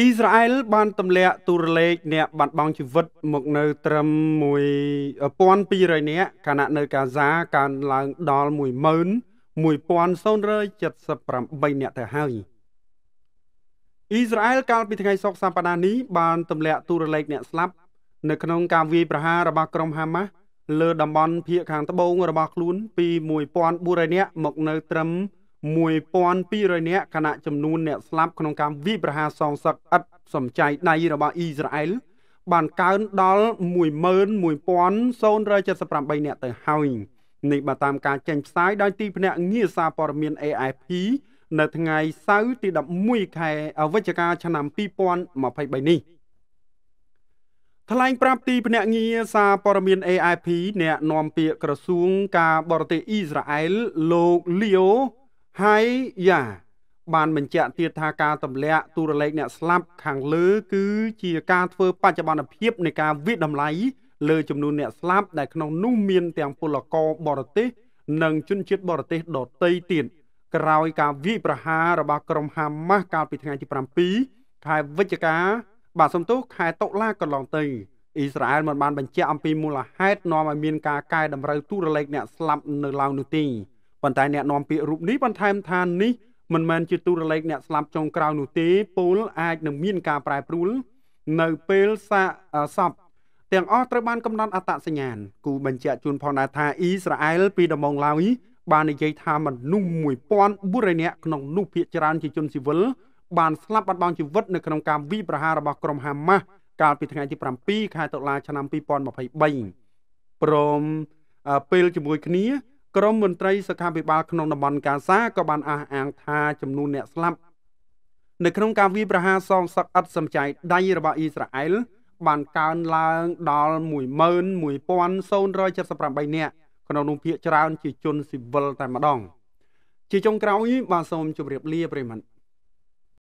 អ៊ីស្រាអែលបានទម្លាក់ទូរលេខអ្នក បាត់បង់ជីវិត មកនៅ ត្រឹម1200នាក់ខណៈនៅ កាហ្សាកើនឡើងដល់11078នាក់ទៅហើយអ៊ីស្រាអែលកាលពីថ្ងៃសុក្រសប្តាហ៍នេះបានទម្លាក់ទូរលេខអ្នកស្លាប់នៅក្នុងការវាយប្រហាររបស់ក្រុមហាម៉ាស់លើតំបន់ភៀកខាងត្បូងរបស់ខ្លួន ពី1400នាក់មកនៅត្រឹម1 1200នាក់ខណៈចំនួនអ្នកស្លាប់ក្នុងកម្មវិប្រហារសងសឹកឥតសំចៃដៃរបស់អ៊ីស្រាអែលបានកើនដល់11078នាក់ទៅហើយនេះបើតាមការចេញផ្សាយដោយទីភ្នាក់ងារសារព័ត៌មាន AFP នៅថ្ងៃសៅរ៍ទី11ខែវិច្ឆិកាឆ្នាំ2023នេះថ្លែង ប្រាប់ទីភ្នាក់ងារសារព័ត៌មាន AFP អ្នកនាំពាក្យក្រសួងការបរទេសអ៊ីស្រាអែលលោក Leo ហើយយ៉ាបានបញ្ជាក់ទៀតថាការទម្លាក់ទូរលេខអ្នកស្លាប់ខាងលើ គឺជាការធ្វើបច្ចុប្បន្នភាពនៃការវិតម្លៃលើចំនួនអ្នកស្លាប់ដែលក្នុងនោះមានទាំងពលករបរទេសនិងជនជាតិបរទេសដទៃទៀតក្រោយការវាយប្រហាររបស់ក្រុមហាម៉ាស់កាលពីថ្ងៃទី7ខែវិច្ឆិកាបាទសំទោសខែតុលាកន្លងទៅអ៊ីស្រាអែលមិនបានបញ្ជាក់អំពីមូលហេតុនាំឲ្យមានការកែតម្រូវទូរលេខអ្នកស្លាប់នៅឡើយនោះទេប៉ុន្តែអ្នកនាំពាក្យរូបនេះបន្ថែមថានេះមិនមែនជាទូរលេខអ្នកស្លាប់ចុងក្រោយនោះទេពលអាចនឹងមានការប្រែប្រួលនៅពេលសាសពទាំងអស់ត្រូវបានកំណត់អត្តសញ្ញាណគូបញ្ជាក់ជូនផងដែរថាអ៊ីស្រាអែលពីដំបូងឡើយ បាននិយាយថាមនុស្ស1400នាក់ក្នុងនោះភាគច្រើនជាជនស៊ីវិលបានស្លាប់បាត់បង់ជីវិតនៅក្នុងការវាយប្រហាររបស់ក្រុមហាម៉ាស់កាលពីថ្ងៃទី7ខែតុលាឆ្នាំ2023ព្រមពេលជាមួយគ្នាក្រមមន្ត្រីសុខាភិបាលក្នុងតំបន់កាសាក៏បានអះអាង ថាចំនួនអ្នកស្លាប់នៅក្នុងការវាយប្រហារសងសឹកអត់សំចៃដៃរបស់អ៊ីស្រាអែលបានកើនឡើង ដល់11078នាក់ក្នុងនោះភាគច្រើនជាជនស៊ីវិលតែម្ដង ជាចុងក្រោយបាទសូមជម្រាប លាប្រិមត្ត